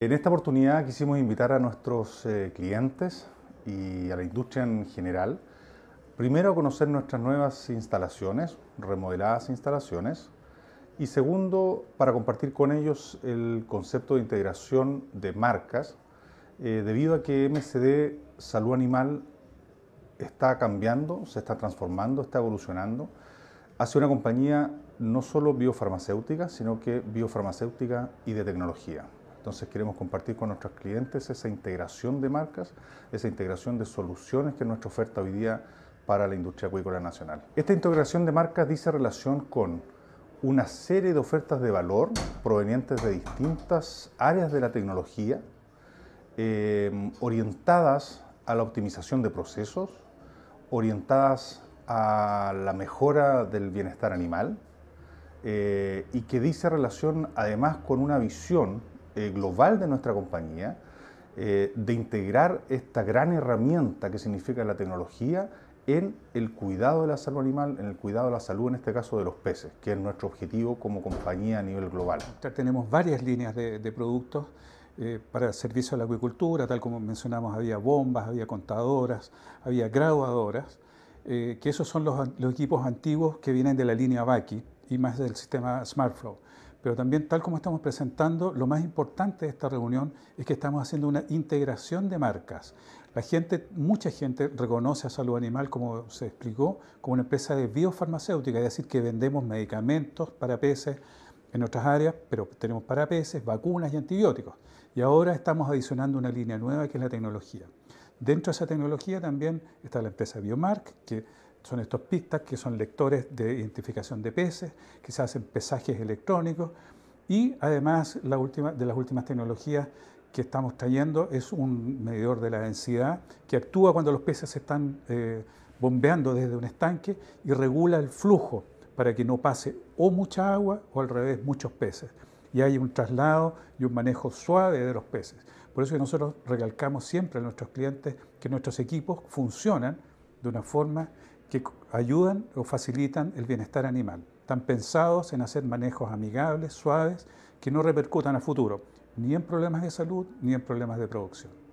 En esta oportunidad quisimos invitar a nuestros eh, clientes y a la industria en general, primero a conocer nuestras nuevas instalaciones, remodeladas instalaciones, y segundo, para compartir con ellos el concepto de integración de marcas, eh, debido a que MCD Salud Animal está cambiando, se está transformando, está evolucionando hacia una compañía no solo biofarmacéutica, sino que biofarmacéutica y de tecnología. Entonces queremos compartir con nuestros clientes esa integración de marcas, esa integración de soluciones que es nuestra oferta hoy día para la industria acuícola nacional. Esta integración de marcas dice relación con una serie de ofertas de valor provenientes de distintas áreas de la tecnología, eh, orientadas a la optimización de procesos, orientadas a la mejora del bienestar animal eh, y que dice relación además con una visión eh, global de nuestra compañía, eh, de integrar esta gran herramienta que significa la tecnología en el cuidado de la salud animal, en el cuidado de la salud, en este caso de los peces, que es nuestro objetivo como compañía a nivel global. Tenemos varias líneas de, productos eh, para el servicio a la acuicultura, tal como mencionamos, había bombas, había contadoras, había graduadoras, que esos son los, equipos antiguos que vienen de la línea Baki y más del sistema SmartFlow. Pero también, tal como estamos presentando, lo más importante de esta reunión es que estamos haciendo una integración de marcas. La gente, mucha gente reconoce a Salud Animal, como se explicó, como una empresa de biofarmacéutica, es decir, que vendemos medicamentos para peces en otras áreas, pero tenemos para peces, vacunas y antibióticos. Y ahora estamos adicionando una línea nueva que es la tecnología. Dentro de esa tecnología también está la empresa Biomark, que son estos pistas que son lectores de identificación de peces, que se hacen pesajes electrónicos y además la última, de las últimas tecnologías que estamos trayendo es un medidor de la densidad que actúa cuando los peces se están eh, bombeando desde un estanque y regula el flujo para que no pase o mucha agua o al revés muchos peces. Y hay un traslado y un manejo suave de los peces. Por eso nosotros recalcamos siempre a nuestros clientes que nuestros equipos funcionan de una forma que ayudan o facilitan el bienestar animal. Están pensados en hacer manejos amigables, suaves, que no repercutan a futuro, ni en problemas de salud, ni en problemas de producción.